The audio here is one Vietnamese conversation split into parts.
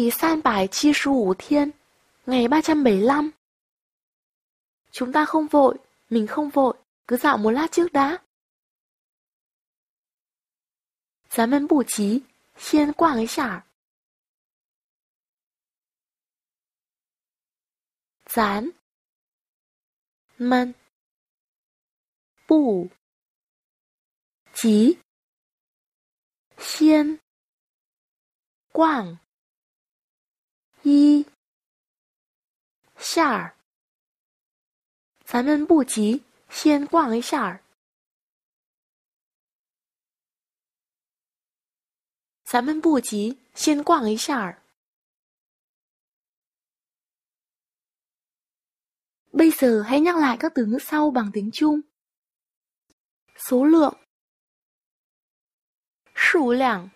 第三百七十五 thiên, ngày 375. Chúng ta không vội, mình không vội, cứ dạo một lát trước đã. 咱们不急，先逛一下。咱们不急，先逛。一下儿，咱们不急，先逛一下儿。咱们不急，先逛一下儿。Bây giờ hãy nhắc lại các từ ngữ sau bằng tiếng Trung. Số lượng Sủ lượng.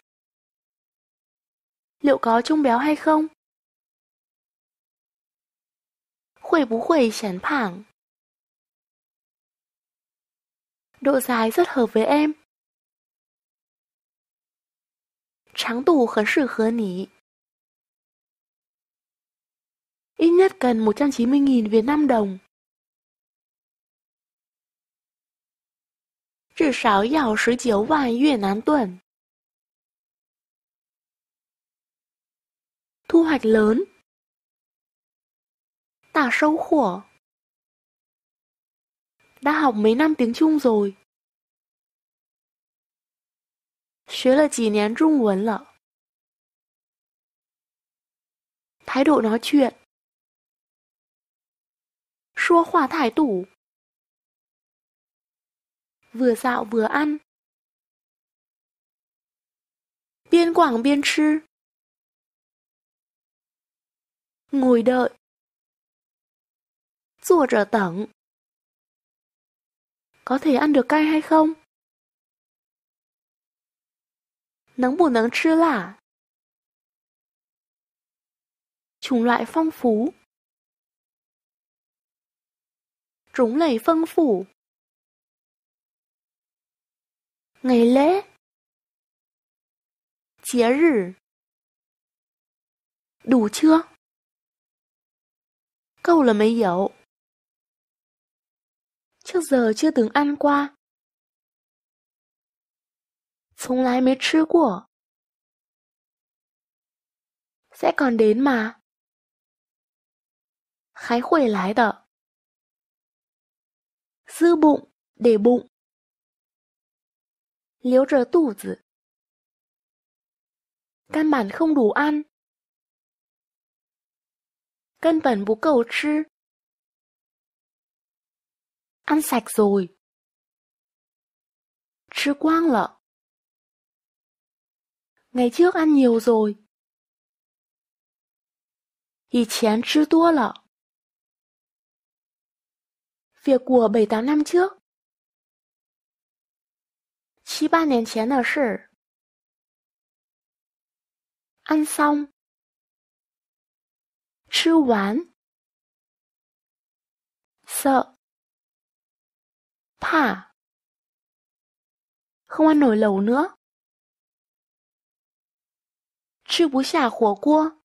Liệu có trung béo hay không? 会不会显胖？Độ dài rất hợp với em. 长度很适合你。Ít nhất cần 190.000 Việt Nam đồng. Trừ sáu giàu 19 vạn Việt Nam đồng. Thu hoạch lớn 大收获。Đã học mấy năm tiếng Trung rồi. 学了几年中文了。thái độ nói chuyện. 说话态度。Vừa dạo vừa ăn. 边逛边吃。Ngồi đợi. 坐着等. Có thể ăn được cay hay không? Nắng bù nắng chưa là Chủng loại phong phú. Trúng lầy phân phủ. Ngày lễ. Chế rử. Đủ chưa? Câu là mấy dậu trước giờ chưa từng ăn qua. sẽ còn đến mà. Khái khuẩy lái đợ. Dư bụng, để bụng. Liếu rờ tủ tử. Căn bản không đủ ăn. Căn bản bú cầu chứ. Ăn sạch rồi, rồi 吃 quang lợ Ngày trước ăn nhiều rồi chén tua lợ, Việc của 7-8 năm trước ba 7-8年前的事 Ăn xong 吃完 Sợ hả không ăn nổi lẩu nữa Chứ bú xả khổ cua